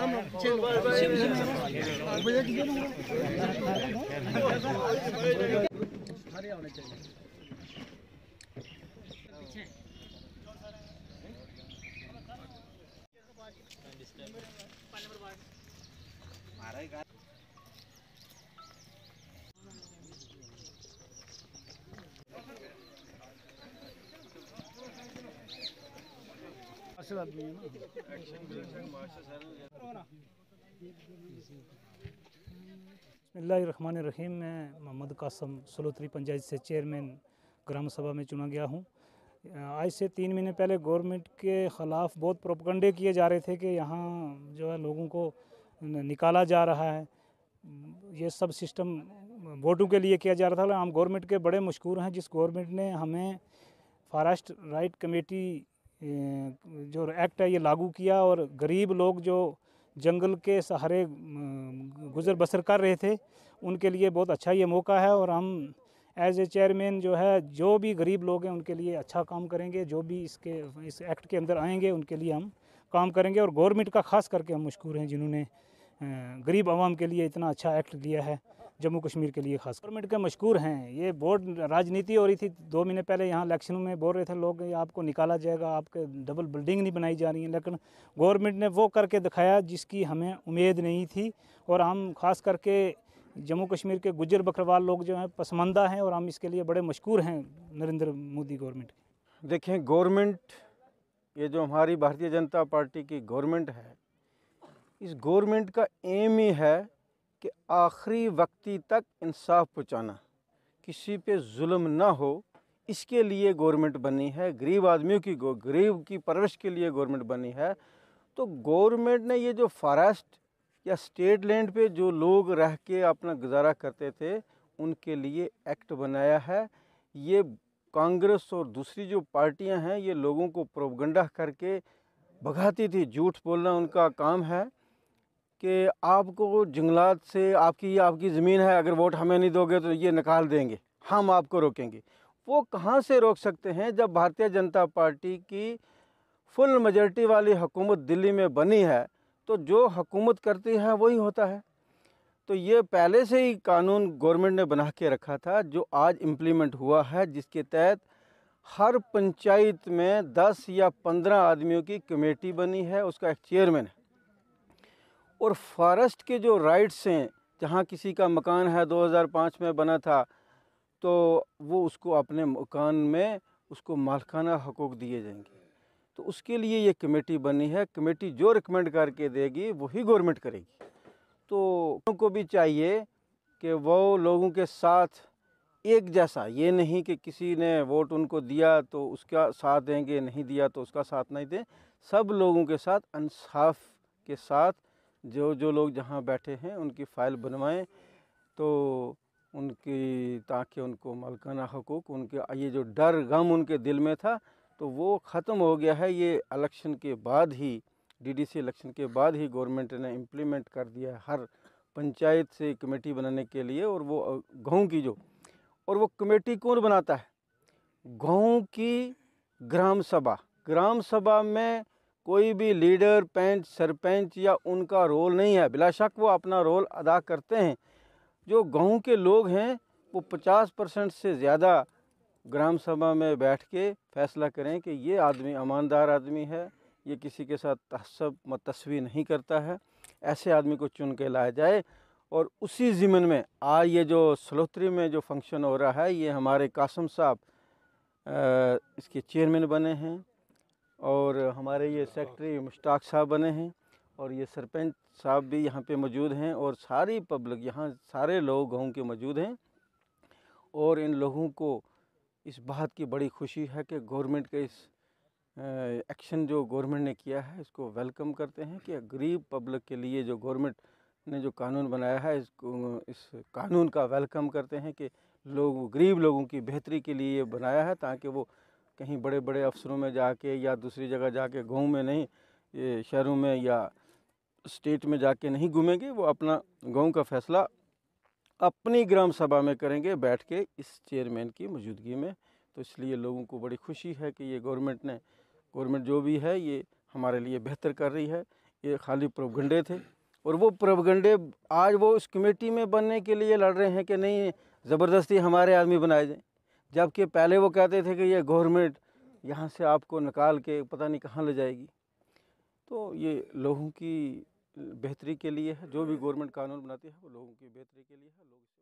फपत्जी बार्ड़ेश का पहारा ऑिच्छ बार्डल श्राम थ Алदो भीचकर भारा डल्रु को घाणेखर्ए �ाई जो अच्छी बात है ना रहमान रहीम मैं मोहम्मद कासम सलोत्री पंचायत से चेयरमैन ग्राम सभा में चुना गया हूँ आज से तीन महीने पहले गवर्नमेंट के ख़िलाफ़ बहुत प्रोपगंडे किए जा रहे थे कि यहाँ जो है लोगों को निकाला जा रहा है ये सब सिस्टम वोटों के लिए किया जा रहा था हम गवर्नमेंट के बड़े मशहूर हैं जिस गवर्नमेंट ने हमें फॉरेस्ट राइट कमेटी जो एक्ट है ये लागू किया और गरीब लोग जो जंगल के सहारे गुजर बसर कर रहे थे उनके लिए बहुत अच्छा ये मौका है और हम एज ए चेयरमैन जो है जो भी गरीब लोग हैं उनके लिए अच्छा काम करेंगे जो भी इसके इस एक्ट के अंदर आएंगे उनके लिए हम काम करेंगे और गवर्नमेंट का खास करके हम मशहूर हैं जिन्होंने गरीब आवाम के लिए इतना अच्छा एक्ट लिया है जम्मू कश्मीर के लिए खास गवर्नमेंट के मशहूर हैं ये बोर्ड राजनीति हो रही थी दो महीने पहले यहाँ इलेक्शन में बोल रहे थे लोग आपको निकाला जाएगा आपके डबल बिल्डिंग नहीं बनाई जा रही है लेकिन गवर्नमेंट ने वो करके दिखाया जिसकी हमें उम्मीद नहीं थी और हम खास करके जम्मू कश्मीर के गुजर बकरवाल लोग जो हैं पसमानदा हैं और हम इसके लिए बड़े मशहूर हैं नरेंद्र मोदी गवर्नमेंट के देखें गवर्नमेंट ये जो हमारी भारतीय जनता पार्टी की गवर्नमेंट है इस गवर्नमेंट का एम ही है कि आखिरी वक्ती तक इंसाफ पहुँचाना किसी पे जुल्म ना हो इसके लिए गवर्नमेंट बनी है गरीब आदमियों की गरीब की परवरिश के लिए गवर्नमेंट बनी है तो गवर्नमेंट ने ये जो फॉरेस्ट या स्टेट लैंड पे जो लोग रह के अपना गुजारा करते थे उनके लिए एक्ट बनाया है ये कांग्रेस और दूसरी जो पार्टियां हैं ये लोगों को प्रोपगंडा करके भगाती थी झूठ बोलना उनका काम है कि आपको जंगलात से आपकी आपकी ज़मीन है अगर वोट हमें नहीं दोगे तो ये निकाल देंगे हम आपको रोकेंगे वो कहाँ से रोक सकते हैं जब भारतीय जनता पार्टी की फुल मेजॉरिटी वाली हुकूमत दिल्ली में बनी है तो जो हुकूमत करती है वही होता है तो ये पहले से ही कानून गवर्नमेंट ने बना के रखा था जो आज इम्प्लीमेंट हुआ है जिसके तहत हर पंचायत में 10 या 15 आदमियों की कमेटी बनी है उसका एक चेयरमैन है और फॉरेस्ट के जो राइट्स हैं जहाँ किसी का मकान है 2005 में बना था तो वो उसको अपने मकान में उसको मालखाना हकूक दिए जाएंगे तो उसके लिए ये कमेटी बनी है कमेटी जो रिकमेंड करके देगी वही गवर्नमेंट करेगी तो उनको भी चाहिए कि वो लोगों के साथ एक जैसा ये नहीं कि किसी ने वोट उनको दिया तो उसका साथ देंगे नहीं दिया तो उसका साथ नहीं दें सब लोगों के साथ इंसाफ के साथ जो जो लोग जहाँ बैठे हैं उनकी फ़ाइल बनवाएं तो उनकी ताकि उनको मलकाना हकूक उनके ये जो डर गम उनके दिल में था तो वो ख़त्म हो गया है ये इलेक्शन के बाद ही डीडीसी इलेक्शन के बाद ही गवर्नमेंट ने इम्प्लीमेंट कर दिया है हर पंचायत से कमेटी बनाने के लिए और वो गाँव की जो और वो कमेटी कौन बनाता है गाँव की ग्राम सभा ग्राम सभा में कोई भी लीडर पंच सरपंच या उनका रोल नहीं है बिलाशक वो अपना रोल अदा करते हैं जो गांव के लोग हैं वो 50 परसेंट से ज़्यादा ग्राम सभा में बैठ के फैसला करें कि ये आदमी ईमानदार आदमी है ये किसी के साथ तहसब मतस्वी नहीं करता है ऐसे आदमी को चुन के लाया जाए और उसी ज़िमन में आज ये जो सलोत्री में जो फंक्शन हो रहा है ये हमारे कासम साहब इसके चेयरमैन बने हैं और हमारे ये सेक्रेटरी मुश्ताक साहब बने हैं और ये सरपंच साहब भी यहाँ पे मौजूद हैं और सारी पब्लिक यहाँ सारे लोग गाँव के मौजूद हैं और इन लोगों को इस बात की बड़ी खुशी है कि गवर्नमेंट के इस एक्शन जो गवर्नमेंट ने किया है इसको वेलकम करते हैं कि गरीब पब्लिक के लिए जो गवर्नमेंट ने जो कानून बनाया है इसको इस कानून का वेलकम करते हैं कि लोग गरीब लोगों की बेहतरी के लिए बनाया है ताकि वो कहीं बड़े बड़े अफसरों में जाके या दूसरी जगह जाके गाँव में नहीं ये शहरों में या स्टेट में जाके नहीं घूमेंगे वो अपना गाँव का फैसला अपनी ग्राम सभा में करेंगे बैठ के इस चेयरमैन की मौजूदगी में तो इसलिए लोगों को बड़ी खुशी है कि ये गवर्नमेंट ने गवर्नमेंट जो भी है ये हमारे लिए बेहतर कर रही है ये खाली प्रोपगंडे थे और वो प्रोपगंडे आज वो उस कमेटी में बनने के लिए लड़ रहे हैं कि नहीं ज़बरदस्ती हमारे आदमी बनाए जाएँ जबकि पहले वो कहते थे कि ये गवर्नमेंट यहाँ से आपको निकाल के पता नहीं कहाँ ले जाएगी तो ये लोगों की बेहतरी के लिए है जो भी गवर्नमेंट कानून बनाती है वो लोगों की बेहतरी के लिए है लोग